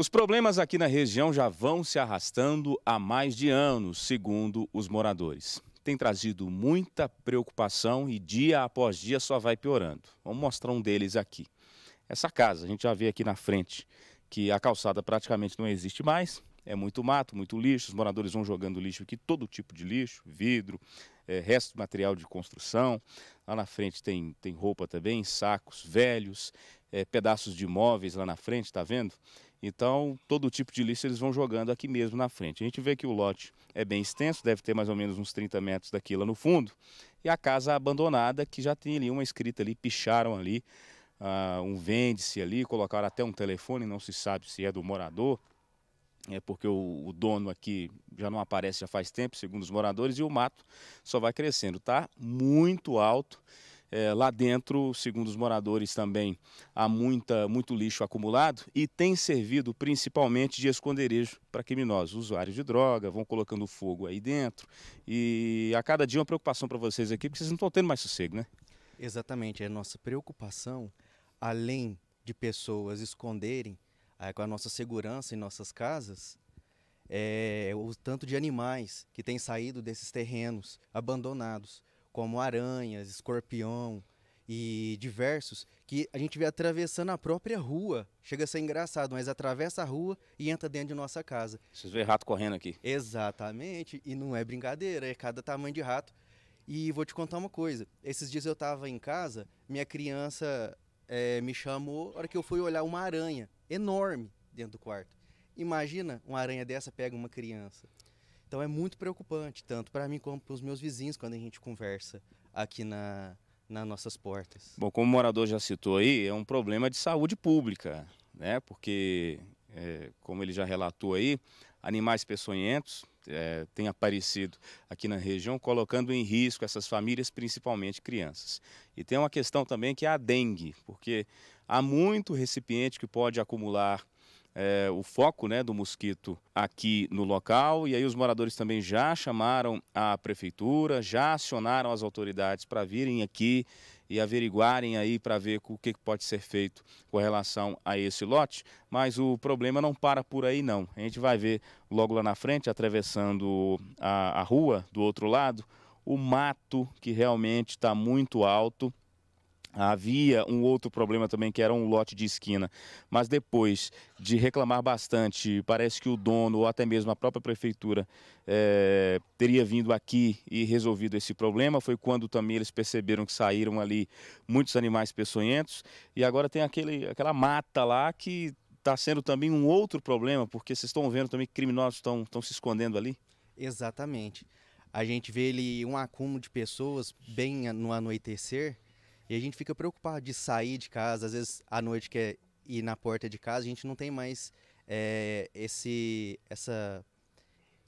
Os problemas aqui na região já vão se arrastando há mais de anos, segundo os moradores. Tem trazido muita preocupação e dia após dia só vai piorando. Vamos mostrar um deles aqui. Essa casa, a gente já vê aqui na frente que a calçada praticamente não existe mais, é muito mato, muito lixo, os moradores vão jogando lixo aqui, todo tipo de lixo, vidro, é, resto de material de construção. Lá na frente tem, tem roupa também, sacos velhos, é, pedaços de móveis lá na frente, tá vendo? Então, todo tipo de lixo eles vão jogando aqui mesmo na frente. A gente vê que o lote é bem extenso, deve ter mais ou menos uns 30 metros daqui lá no fundo. E a casa abandonada, que já tem ali uma escrita ali, picharam ali, uh, um vende-se ali, colocaram até um telefone, não se sabe se é do morador. É porque o, o dono aqui já não aparece já faz tempo, segundo os moradores, e o mato só vai crescendo. Tá muito alto. É, lá dentro, segundo os moradores também, há muita, muito lixo acumulado e tem servido principalmente de esconderijo para criminosos, usuários de droga, vão colocando fogo aí dentro. E a cada dia uma preocupação para vocês aqui, porque vocês não estão tendo mais sossego, né? Exatamente, a é nossa preocupação, além de pessoas esconderem eh, com a nossa segurança em nossas casas, é o tanto de animais que tem saído desses terrenos abandonados como aranhas, escorpião e diversos, que a gente vê atravessando a própria rua. Chega a ser engraçado, mas atravessa a rua e entra dentro de nossa casa. Vocês vê rato correndo aqui. Exatamente, e não é brincadeira, é cada tamanho de rato. E vou te contar uma coisa. Esses dias eu estava em casa, minha criança é, me chamou, na hora que eu fui olhar uma aranha enorme dentro do quarto. Imagina uma aranha dessa pega uma criança. Então é muito preocupante, tanto para mim como para os meus vizinhos, quando a gente conversa aqui na, nas nossas portas. Bom, como o morador já citou aí, é um problema de saúde pública, né? Porque, é, como ele já relatou aí, animais peçonhentos é, têm aparecido aqui na região, colocando em risco essas famílias, principalmente crianças. E tem uma questão também que é a dengue, porque há muito recipiente que pode acumular é, o foco né, do mosquito aqui no local. E aí os moradores também já chamaram a prefeitura, já acionaram as autoridades para virem aqui e averiguarem aí para ver o que pode ser feito com relação a esse lote. Mas o problema não para por aí não. A gente vai ver logo lá na frente, atravessando a, a rua do outro lado, o mato que realmente está muito alto. Havia um outro problema também que era um lote de esquina, mas depois de reclamar bastante, parece que o dono ou até mesmo a própria prefeitura é, teria vindo aqui e resolvido esse problema. Foi quando também eles perceberam que saíram ali muitos animais peçonhentos e agora tem aquele, aquela mata lá que está sendo também um outro problema, porque vocês estão vendo também que criminosos estão, estão se escondendo ali. Exatamente. A gente vê ele um acúmulo de pessoas bem no anoitecer e a gente fica preocupado de sair de casa, às vezes à noite quer é ir na porta de casa, a gente não tem mais é, esse, essa,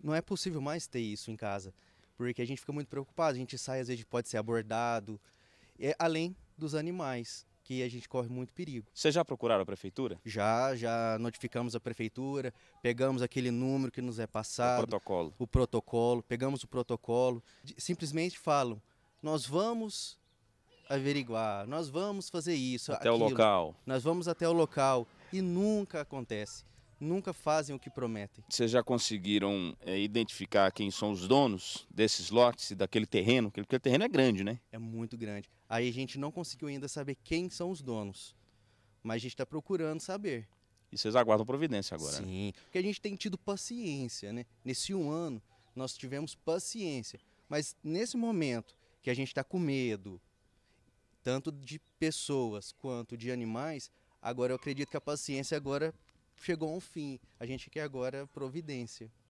não é possível mais ter isso em casa, porque a gente fica muito preocupado. A gente sai às vezes pode ser abordado, é além dos animais que a gente corre muito perigo. Vocês já procuraram a prefeitura? Já, já notificamos a prefeitura, pegamos aquele número que nos é passado. O protocolo. O protocolo, pegamos o protocolo. Simplesmente falam, nós vamos averiguar, nós vamos fazer isso. Até aquilo, o local. Nós vamos até o local. E nunca acontece. Nunca fazem o que prometem. Vocês já conseguiram é, identificar quem são os donos desses lotes, daquele terreno? Porque o terreno é grande, né? É muito grande. Aí a gente não conseguiu ainda saber quem são os donos. Mas a gente está procurando saber. E vocês aguardam providência agora, né? Sim, né? porque a gente tem tido paciência, né? Nesse um ano, nós tivemos paciência. Mas nesse momento que a gente está com medo, tanto de pessoas quanto de animais, agora eu acredito que a paciência agora chegou a um fim. A gente quer agora providência.